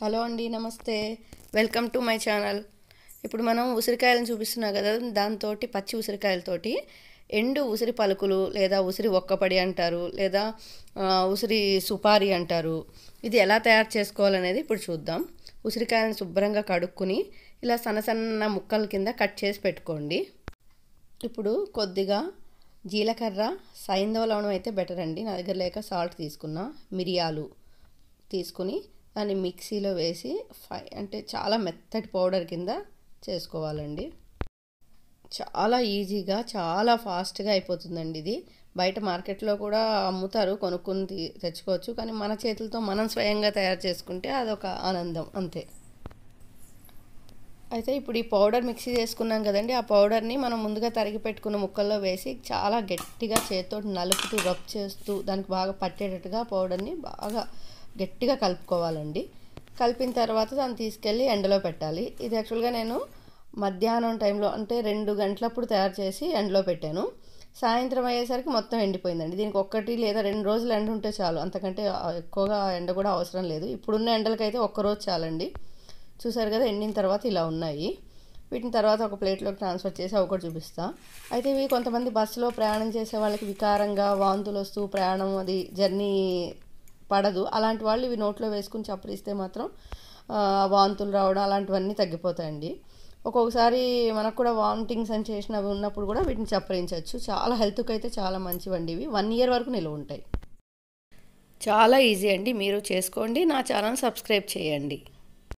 hello అండి నమస్తే welcome to my channel ఇప్పుడు మనం ఉసిరికాయలను చూపిస్తున్నాం కదా దాంతో పచ్చి ఉసిరికాయలతోటి ఎండు ఉసిరి పలుకులు లేదా ఉసిరి ఒక్కపడి అంటారు లేదా ఉసిరి సుపారీ అంటారు ఇది ఎలా తయారు చేసుకోవాలనేది ఇప్పుడు చూద్దాం ఉసిరికాయలను శుభ్రంగా కడుక్కుని ఇలా సన్న సన్న ముక్కల కింద కట్ చేసి పెట్టుకోండి ఇప్పుడు కొద్దిగా జీలకర్ర సైంధవ లవణం అయితే బెటర్ అండి నా దగ్గర లేక సాల్ట్ తీసుకున్న మిరియాలు తీసుకుని దాన్ని మిక్సీలో వేసి ఫై అంటే చాలా మెత్తటి పౌడర్ కింద చేసుకోవాలండి చాలా ఈజీగా చాలా ఫాస్ట్గా అయిపోతుందండి ఇది బయట మార్కెట్లో కూడా అమ్ముతారు కొనుక్కుని తెచ్చుకోవచ్చు కానీ మన చేతులతో మనం స్వయంగా తయారు చేసుకుంటే అదొక ఆనందం అంతే అయితే ఇప్పుడు ఈ పౌడర్ మిక్సీ చేసుకున్నాం కదండి ఆ పౌడర్ని మనం ముందుగా తరిగి పెట్టుకున్న ముక్కల్లో వేసి చాలా గట్టిగా చేతితో నలుపుతూ రబ్ చేస్తూ దానికి బాగా పట్టేటట్టుగా పౌడర్ని బాగా గట్టిగా కలుపుకోవాలండి కలిపిన తర్వాత దాన్ని తీసుకెళ్ళి ఎండలో పెట్టాలి ఇది యాక్చువల్గా నేను మధ్యాహ్నం టైంలో అంటే రెండు గంటలప్పుడు తయారు చేసి ఎండలో పెట్టాను సాయంత్రం అయ్యేసరికి మొత్తం ఎండిపోయిందండి దీనికి ఒక్కటి లేదా రెండు రోజులు ఎండ ఉంటే చాలు అంతకంటే ఎక్కువగా ఎండ కూడా అవసరం లేదు ఇప్పుడున్న ఎండలకైతే ఒక్కరోజు చాలండి చూసారు కదా ఎండిన తర్వాత ఇలా ఉన్నాయి వీటిని తర్వాత ఒక ప్లేట్లోకి ట్రాన్స్ఫర్ చేసి అవి కూడా చూపిస్తా అయితే ఇవి కొంతమంది బస్సులో ప్రయాణం చేసే వాళ్ళకి వికారంగా వాంతులు వస్తూ ప్రయాణం అది జర్నీ పడదు అలాంటి వాళ్ళు ఇవి నోట్లో వేసుకుని చప్పరిస్తే మాత్రం వాంతులు రావడం అలాంటివన్నీ తగ్గిపోతాయండి ఒక్కొక్కసారి మనకు కూడా వామిటింగ్స్ అని చేసినవి ఉన్నప్పుడు కూడా వీటిని చప్పరించవచ్చు చాలా హెల్త్కి అయితే చాలా మంచివండి ఇవి వన్ ఇయర్ వరకు నిలువ ఉంటాయి చాలా ఈజీ అండి మీరు చేసుకోండి నా ఛానల్ సబ్స్క్రైబ్ చేయండి